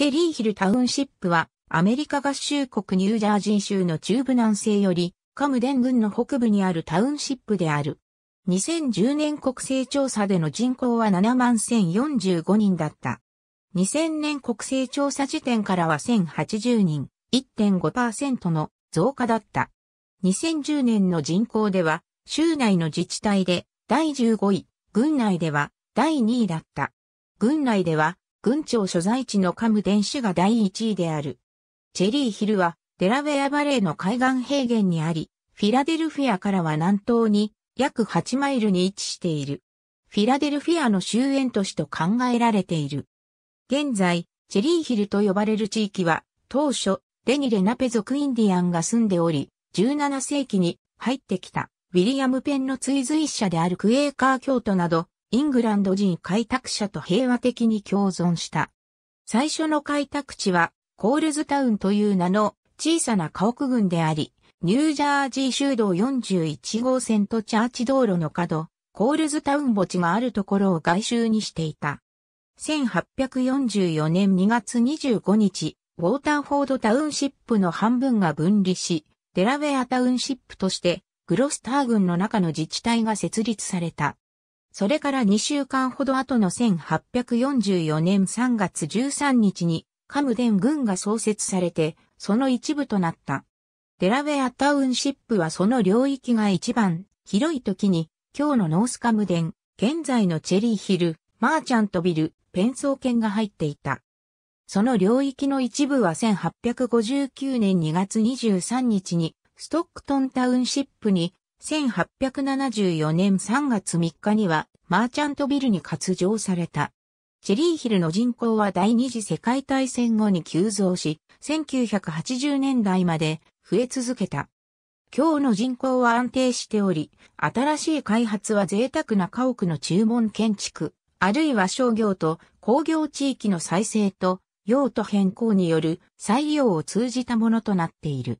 チェリーヒルタウンシップは、アメリカ合衆国ニュージャージー州の中部南西より、カムデン郡の北部にあるタウンシップである。2010年国勢調査での人口は7万1045人だった。2000年国勢調査時点からは1080人、1.5%の増加だった。2010年の人口では、州内の自治体で第15位、郡内では第2位だった。郡内では軍庁所在地のカムデン市が第1位である。チェリーヒルはデラウェアバレーの海岸平原にあり、フィラデルフィアからは南東に約8マイルに位置している。フィラデルフィアの終焉都市と考えられている。現在、チェリーヒルと呼ばれる地域は、当初、デニレナペ族インディアンが住んでおり、17世紀に入ってきた、ウィリアム・ペンの追随者であるクエーカー教徒など、イングランド人開拓者と平和的に共存した。最初の開拓地は、コールズタウンという名の小さな家屋群であり、ニュージャージー州道41号線とチャーチ道路の角、コールズタウン墓地があるところを外周にしていた。1844年2月25日、ウォーターフォードタウンシップの半分が分離し、デラウェアタウンシップとして、グロスター群の中の自治体が設立された。それから2週間ほど後の1844年3月13日に、カムデン軍が創設されて、その一部となった。デラウェアタウンシップはその領域が一番広い時に、今日のノースカムデン、現在のチェリーヒル、マーチャントビル、ペンソー県が入っていた。その領域の一部は1859年2月23日に、ストックトンタウンシップに1874年3月3日にはマーチャントビルに割譲された。チェリーヒルの人口は第二次世界大戦後に急増し、1980年代まで増え続けた。今日の人口は安定しており、新しい開発は贅沢な家屋の注文建築、あるいは商業と工業地域の再生と用途変更による採用を通じたものとなっている。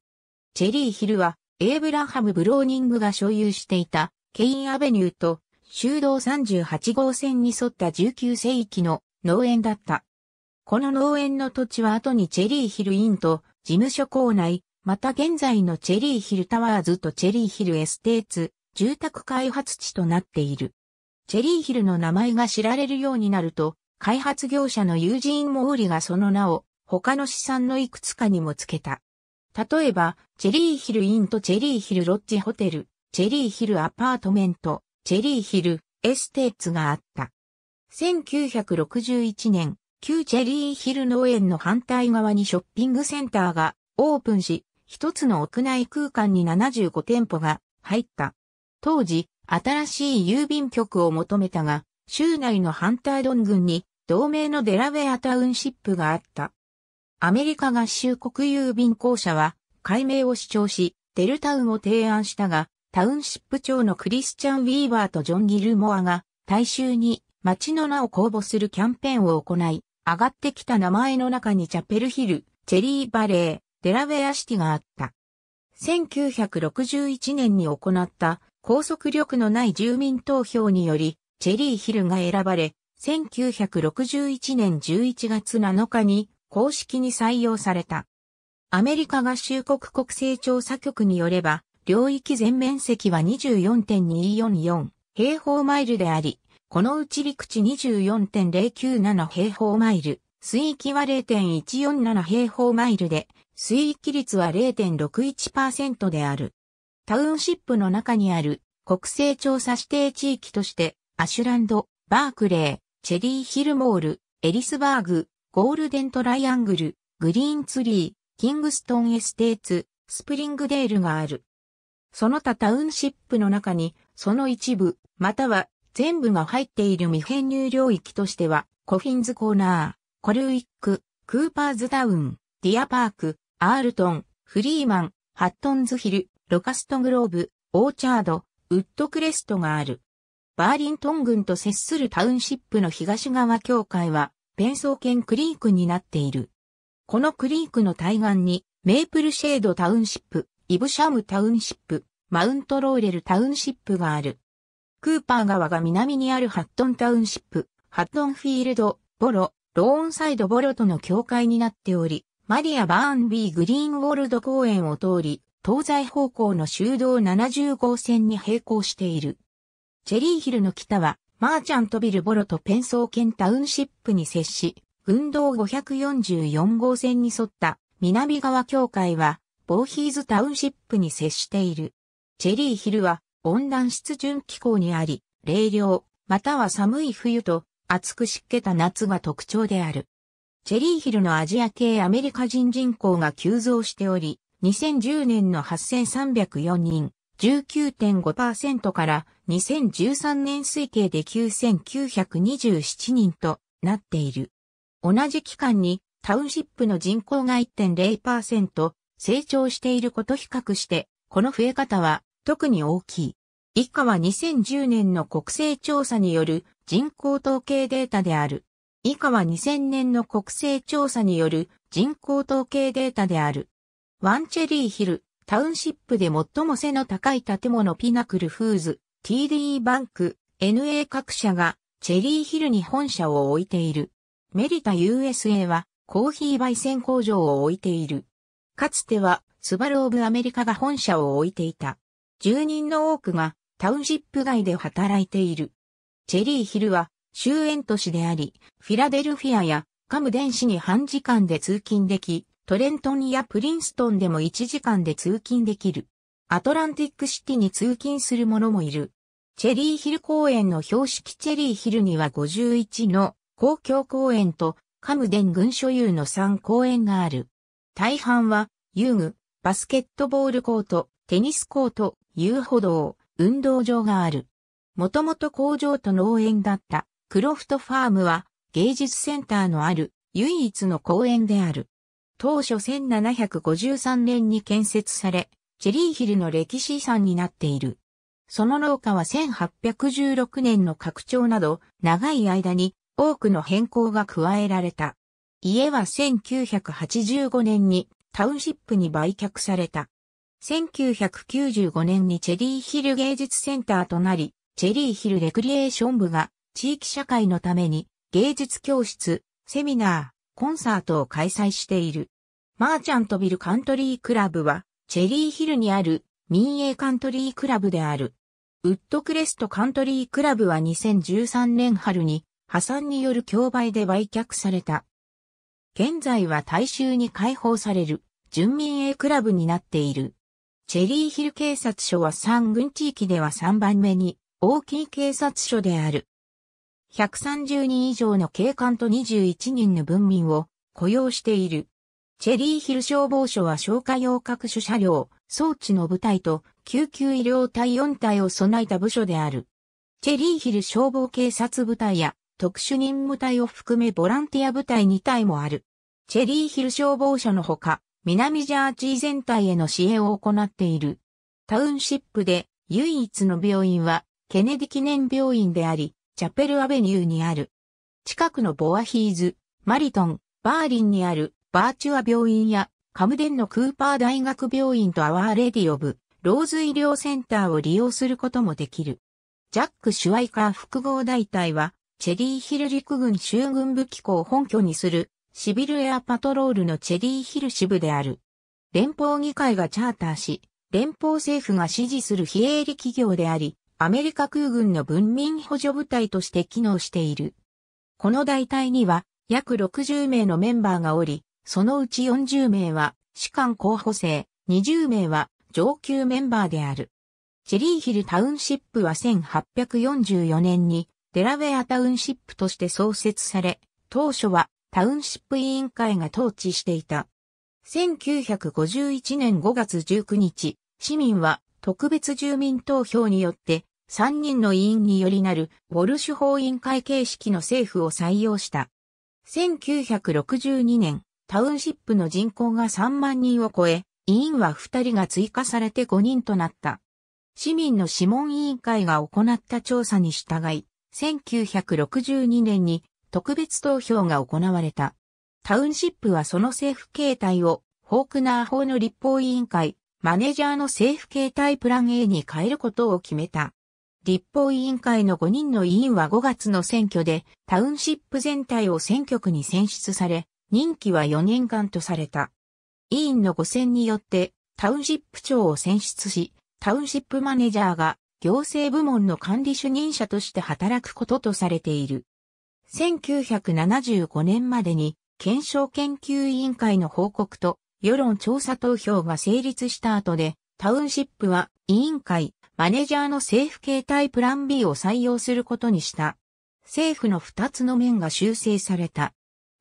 チェリーヒルはエイブラハム・ブローニングが所有していたケインアベニューと修道38号線に沿った19世紀の農園だった。この農園の土地は後にチェリーヒルインと事務所構内、また現在のチェリーヒルタワーズとチェリーヒルエステーツ、住宅開発地となっている。チェリーヒルの名前が知られるようになると、開発業者のユージーン・モーリがその名を他の資産のいくつかにもつけた。例えば、チェリーヒルインとチェリーヒルロッジホテル、チェリーヒルアパートメント、チェリーヒルエステーツがあった。1961年、旧チェリーヒル農園の反対側にショッピングセンターがオープンし、一つの屋内空間に75店舗が入った。当時、新しい郵便局を求めたが、州内のハンタードン群に同盟のデラウェアタウンシップがあった。アメリカ合衆国郵便公社は、解明を主張し、デルタウンを提案したが、タウンシップ長のクリスチャン・ウィーバーとジョン・ギルモアが、大衆に町の名を公募するキャンペーンを行い、上がってきた名前の中にチャペルヒル、チェリーバレー、デラウェアシティがあった。1961年に行った拘束力のない住民投票により、チェリーヒルが選ばれ、1961年11月7日に公式に採用された。アメリカ合衆国国勢調査局によれば、領域全面積は24.244平方マイルであり、このうち陸地24.097平方マイル、水域は0.147平方マイルで、水域率は0.61%である。タウンシップの中にある国勢調査指定地域として、アシュランド、バークレー、チェリーヒルモール、エリスバーグ、ゴールデントライアングル、グリーンツリー、キングストンエステーツ、スプリングデールがある。その他タウンシップの中に、その一部、または全部が入っている未編入領域としては、コフィンズコーナー、コルウィック、クーパーズダウン、ディアパーク、アールトン、フリーマン、ハットンズヒル、ロカストグローブ、オーチャード、ウッドクレストがある。バーリントン郡と接するタウンシップの東側境界は、ペンソー県クリークになっている。このクリークの対岸に、メープルシェードタウンシップ、イブシャムタウンシップ、マウントローレルタウンシップがある。クーパー川が南にあるハットンタウンシップ、ハットンフィールド、ボロ、ローンサイドボロとの境界になっており、マリア・バーンビー・グリーンウォールド公園を通り、東西方向の修道70号線に並行している。チェリーヒルの北はマーチャントビルボロとペンソーケンタウンシップに接し、運動544号線に沿った南側境界は、ボーヒーズタウンシップに接している。チェリーヒルは温暖湿潤気候にあり、冷涼、または寒い冬と暑く湿気た夏が特徴である。チェリーヒルのアジア系アメリカ人人口が急増しており、2010年の8304人、19.5%から2013年推計で9927人となっている。同じ期間にタウンシップの人口が1.0%成長していること比較して、この増え方は特に大きい。以下は2010年の国勢調査による人口統計データである。以下は2000年の国勢調査による人口統計データである。ワンチェリーヒル、タウンシップで最も背の高い建物ピナクルフーズ、t d バンク、NA 各社がチェリーヒルに本社を置いている。メリタ USA はコーヒー焙煎工場を置いている。かつてはスバルオブアメリカが本社を置いていた。住人の多くがタウンシップ外で働いている。チェリーヒルは終焉都市であり、フィラデルフィアやカムデン市に半時間で通勤でき、トレントンやプリンストンでも1時間で通勤できる。アトランティックシティに通勤する者もいる。チェリーヒル公園の標識チェリーヒルには51の公共公園とカムデン軍所有の3公園がある。大半は遊具、バスケットボールコート、テニスコート、遊歩道、運動場がある。もともと工場と農園だったクロフトファームは芸術センターのある唯一の公園である。当初1753年に建設され、チェリーヒルの歴史遺産になっている。その廊下は1816年の拡張など、長い間に多くの変更が加えられた。家は1985年にタウンシップに売却された。1995年にチェリーヒル芸術センターとなり、チェリーヒルレクリエーション部が地域社会のために芸術教室、セミナー、コンサートを開催している。マーチャントビルカントリークラブは、チェリーヒルにある民営カントリークラブである。ウッドクレストカントリークラブは2013年春に破産による競売で売却された。現在は大衆に開放される準民営クラブになっている。チェリーヒル警察署は3軍地域では3番目に大きい警察署である。130人以上の警官と21人の文民を雇用している。チェリーヒル消防署は消火用各種車両、装置の部隊と救急医療隊4隊を備えた部署である。チェリーヒル消防警察部隊や特殊任務隊を含めボランティア部隊2隊もある。チェリーヒル消防署のほか、南ジャージー全体への支援を行っている。タウンシップで唯一の病院はケネディ記念病院であり、チャペルアベニューにある。近くのボアヒーズ、マリトン、バーリンにあるバーチュア病院やカムデンのクーパー大学病院とアワーレディオブ、ローズ医療センターを利用することもできる。ジャック・シュワイカー複合大隊は、チェリーヒル陸軍州軍部機構を本拠にする、シビルエアパトロールのチェリーヒル支部である。連邦議会がチャーターし、連邦政府が支持する非営利企業であり、アメリカ空軍の文民補助部隊として機能している。この大隊には約60名のメンバーがおり、そのうち40名は士官候補生、20名は上級メンバーである。チェリーヒルタウンシップは1844年にデラウェアタウンシップとして創設され、当初はタウンシップ委員会が統治していた。1951年5月19日、市民は特別住民投票によって三人の委員によりなるウォルシュ法員会形式の政府を採用した。1962年、タウンシップの人口が3万人を超え、委員は2人が追加されて5人となった。市民の諮問委員会が行った調査に従い、1962年に特別投票が行われた。タウンシップはその政府形態を、フォークナー法の立法委員会、マネージャーの政府形態プラン A に変えることを決めた。立法委員会の5人の委員は5月の選挙で、タウンシップ全体を選挙区に選出され、任期は4年間とされた。委員の5選によって、タウンシップ長を選出し、タウンシップマネジャーが行政部門の管理主任者として働くこととされている。1975年までに、検証研究委員会の報告と世論調査投票が成立した後で、タウンシップは委員会、マネジャーの政府形態プラン B を採用することにした。政府の2つの面が修正された。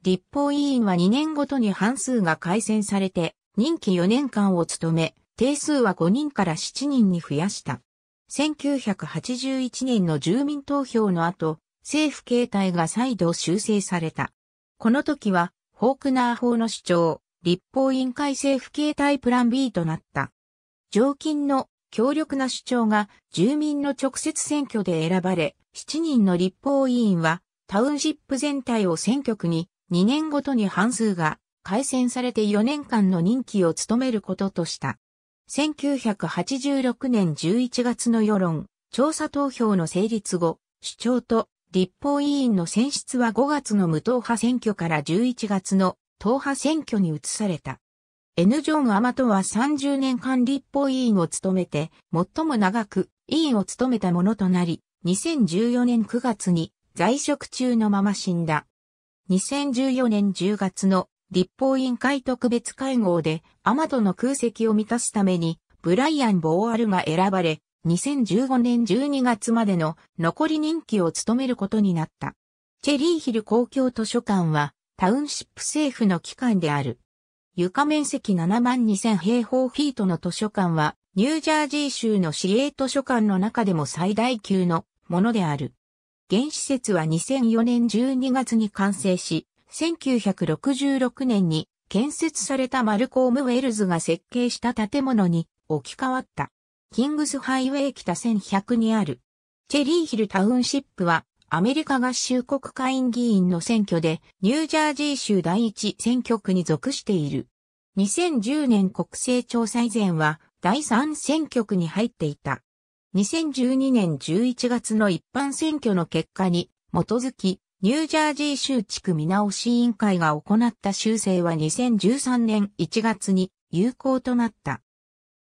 立法委員は2年ごとに半数が改選されて、任期4年間を務め、定数は5人から7人に増やした。1981年の住民投票の後、政府形態が再度修正された。この時は、フォークナー法の主張、立法委員会政府形態プラン B となった。常勤の強力な主張が住民の直接選挙で選ばれ、7人の立法委員はタウンシップ全体を選挙区に2年ごとに半数が改選されて4年間の任期を務めることとした。1986年11月の世論、調査投票の成立後、主張と立法委員の選出は5月の無党派選挙から11月の党派選挙に移された。N ジョン・アマトは30年間立法委員を務めて、最も長く委員を務めたものとなり、2014年9月に在職中のまま死んだ。2014年10月の立法委員会特別会合で、アマトの空席を満たすために、ブライアン・ボーアルが選ばれ、2015年12月までの残り任期を務めることになった。チェリーヒル公共図書館は、タウンシップ政府の機関である。床面積7万2000平方フィートの図書館は、ニュージャージー州の市営図書館の中でも最大級のものである。現施設は2004年12月に完成し、1966年に建設されたマルコーム・ウェルズが設計した建物に置き換わった。キングスハイウェイ北1100にある。チェリーヒルタウンシップはアメリカ合衆国会員議員の選挙で、ニュージャージー州第一選挙区に属している。2010年国勢調査以前は、第三選挙区に入っていた。2012年11月の一般選挙の結果に基づき、ニュージャージー州地区見直し委員会が行った修正は2013年1月に有効となった。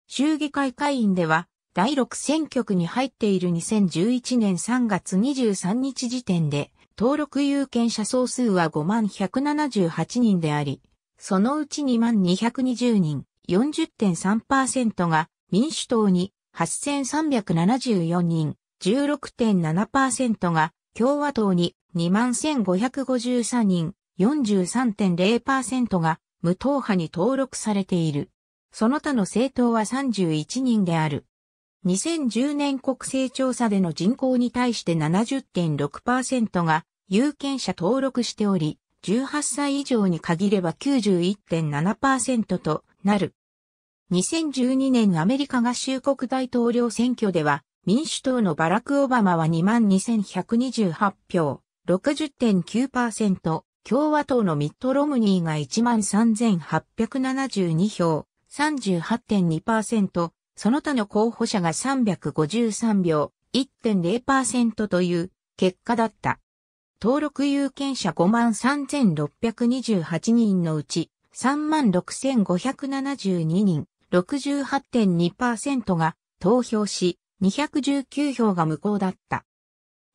州議会会員では第6選挙区に入っている2011年3月23日時点で、登録有権者総数は5178人であり、そのうち2220人、40.3%が民主党に、8374人、16.7%が共和党に21553人、43.0%が無党派に登録されている。その他の政党は31人である。2010年国勢調査での人口に対して70.6%が有権者登録しており、18歳以上に限れば91.7%となる。2012年アメリカ合衆国大統領選挙では、民主党のバラク・オバマは22,128票、60.9%、共和党のミッド・ロムニーが13,872票、38.2%、その他の候補者が353秒、1.0%という結果だった。登録有権者53,628人のうち36,572人、68.2%が投票し、219票が無効だった。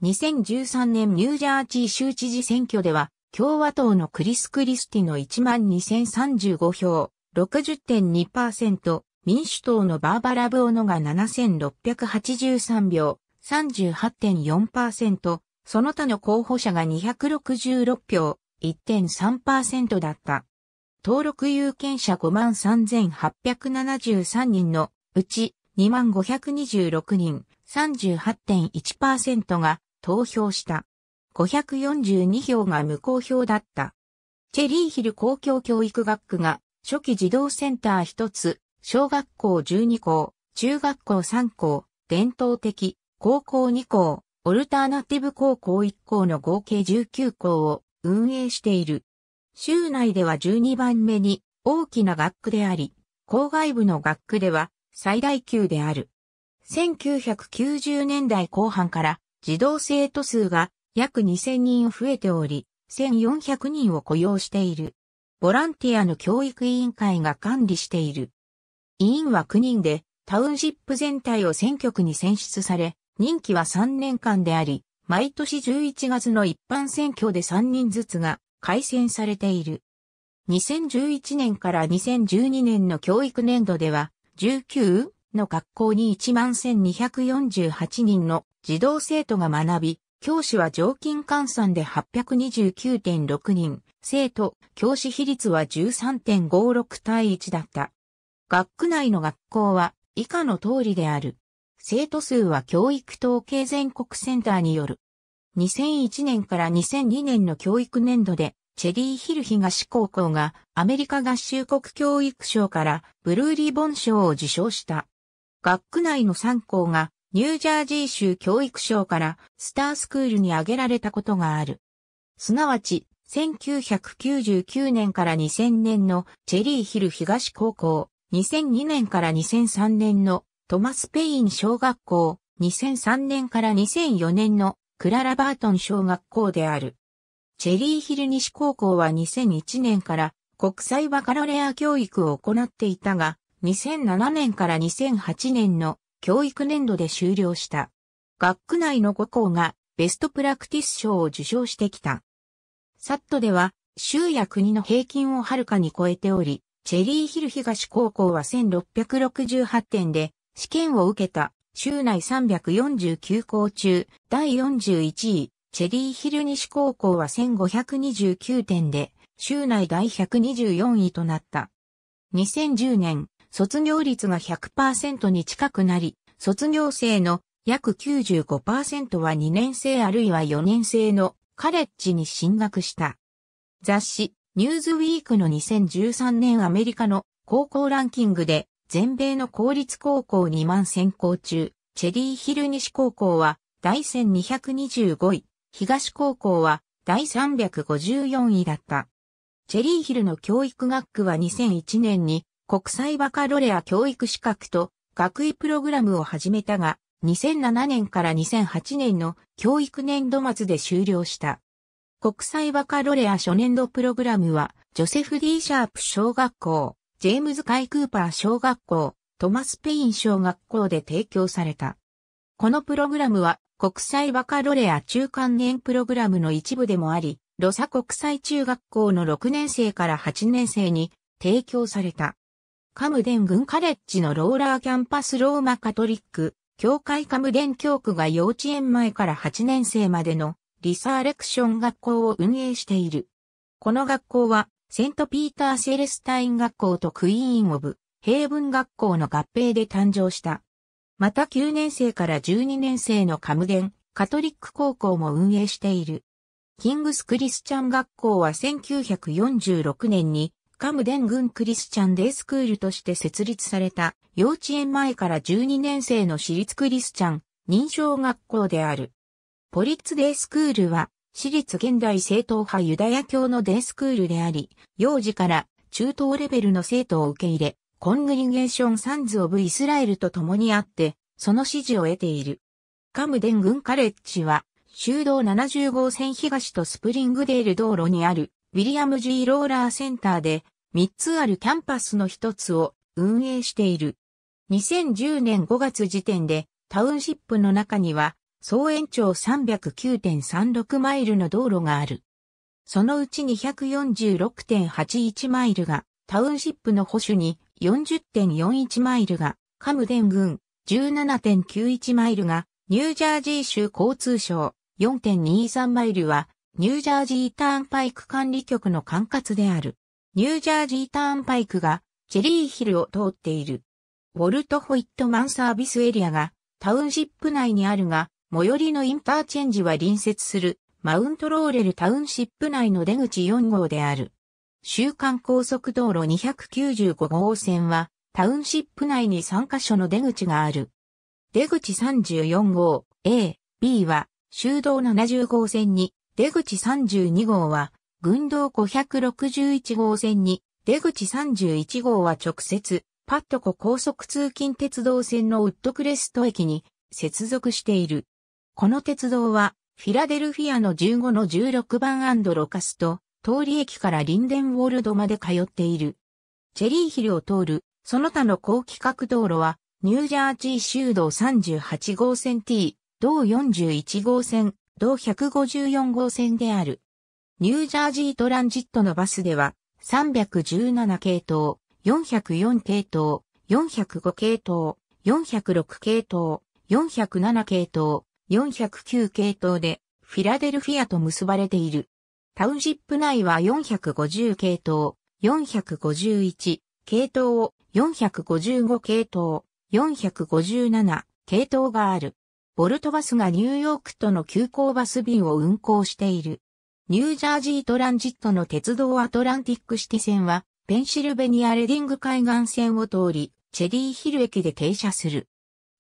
2013年ニュージャージー州知事選挙では、共和党のクリス・クリスティの12,035票、60.2%、民主党のバーバラ・ブオノが7683票、38.4%、その他の候補者が266票、1.3%だった。登録有権者53,873人のうち25,26人、38.1%が投票した。542票が無効票だった。チェリーヒル公共教育学区が初期児童センター一つ、小学校12校、中学校3校、伝統的、高校2校、オルターナティブ高校1校の合計19校を運営している。州内では12番目に大きな学区であり、郊外部の学区では最大級である。1990年代後半から児童生徒数が約2000人増えており、1400人を雇用している。ボランティアの教育委員会が管理している。委員は9人で、タウンシップ全体を選挙区に選出され、任期は3年間であり、毎年11月の一般選挙で3人ずつが改選されている。2011年から2012年の教育年度では、19の学校に11,248人の児童生徒が学び、教師は常勤換算で829.6人、生徒、教師比率は13.56対1だった。学区内の学校は以下の通りである。生徒数は教育統計全国センターによる。2001年から2002年の教育年度で、チェリーヒル東高校がアメリカ合衆国教育賞からブルーリボン賞を受賞した。学区内の3校がニュージャージー州教育賞からスタースクールに挙げられたことがある。すなわち、1999年から2000年のチェリーヒル東高校、2002年から2003年のトマス・ペイン小学校、2003年から2004年のクララ・バートン小学校である。チェリーヒル西高校は2001年から国際バカロレア教育を行っていたが、2007年から2008年の教育年度で終了した。学区内の5校がベストプラクティス賞を受賞してきた。サットでは、州や国の平均をはるかに超えており、チェリーヒル東高校は1668点で試験を受けた州内349校中第41位、チェリーヒル西高校は1529点で州内第124位となった。2010年、卒業率が100%に近くなり、卒業生の約95%は2年生あるいは4年生のカレッジに進学した。雑誌、ニューズウィークの2013年アメリカの高校ランキングで全米の公立高校2万選考中、チェリーヒル西高校は第1225位、東高校は第354位だった。チェリーヒルの教育学区は2001年に国際バカロレア教育資格と学位プログラムを始めたが、2007年から2008年の教育年度末で終了した。国際バカロレア初年度プログラムは、ジョセフ・ D・ シャープ小学校、ジェームズ・カイ・クーパー小学校、トマス・ペイン小学校で提供された。このプログラムは、国際バカロレア中間年プログラムの一部でもあり、ロサ国際中学校の6年生から8年生に提供された。カムデン軍カレッジのローラーキャンパスローマカトリック、教会カムデン教区が幼稚園前から8年生までのリサーレクション学校を運営している。この学校は、セントピーター・セレスタイン学校とクイーン・オブ・ヘイブン学校の合併で誕生した。また9年生から12年生のカムデン、カトリック高校も運営している。キングス・クリスチャン学校は1946年にカムデン軍クリスチャンデースクールとして設立された幼稚園前から12年生の私立クリスチャン認証学校である。ポリッツデイスクールは、私立現代正統派ユダヤ教のデイスクールであり、幼児から中等レベルの生徒を受け入れ、コングリゲーション・サンズ・オブ・イスラエルと共にあって、その支持を得ている。カムデン軍カレッジは、修道70号線東とスプリングデール道路にある、ウィリアム・ G・ ローラーセンターで、3つあるキャンパスの1つを運営している。2010年5月時点で、タウンシップの中には、総延長309.36マイルの道路がある。そのうち246.81マイルがタウンシップの保守に40.41マイルがカムデン郡、17.91マイルがニュージャージー州交通省、4.23マイルはニュージャージーターンパイク管理局の管轄である。ニュージャージーターンパイクがチェリーヒルを通っている。ウォルトホイットマンサービスエリアがタウンシップ内にあるが、最寄りのインターチェンジは隣接するマウントローレルタウンシップ内の出口4号である。週間高速道路295号線はタウンシップ内に3カ所の出口がある。出口34号 A、B は修道70号線に、出口32号は群道561号線に、出口31号は直接、パットコ高速通勤鉄道線のウッドクレスト駅に接続している。この鉄道は、フィラデルフィアの15の16番ロカスと、通り駅からリンデンウォールドまで通っている。チェリーヒルを通る、その他の高規格道路は、ニュージャージー州道38号線 T、道41号線、道154号線である。ニュージャージートランジットのバスでは、317系統、404系統、405系統、406系統、407系統、409系統でフィラデルフィアと結ばれている。タウンシップ内は450系統、451系統を455系統、457系統がある。ボルトバスがニューヨークとの急行バス便を運行している。ニュージャージートランジットの鉄道アトランティックシティ線は、ペンシルベニアレディング海岸線を通り、チェリーヒル駅で停車する。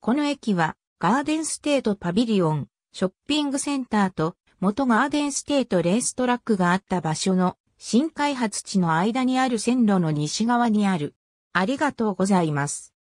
この駅は、ガーデンステートパビリオン、ショッピングセンターと元ガーデンステートレーストラックがあった場所の新開発地の間にある線路の西側にある。ありがとうございます。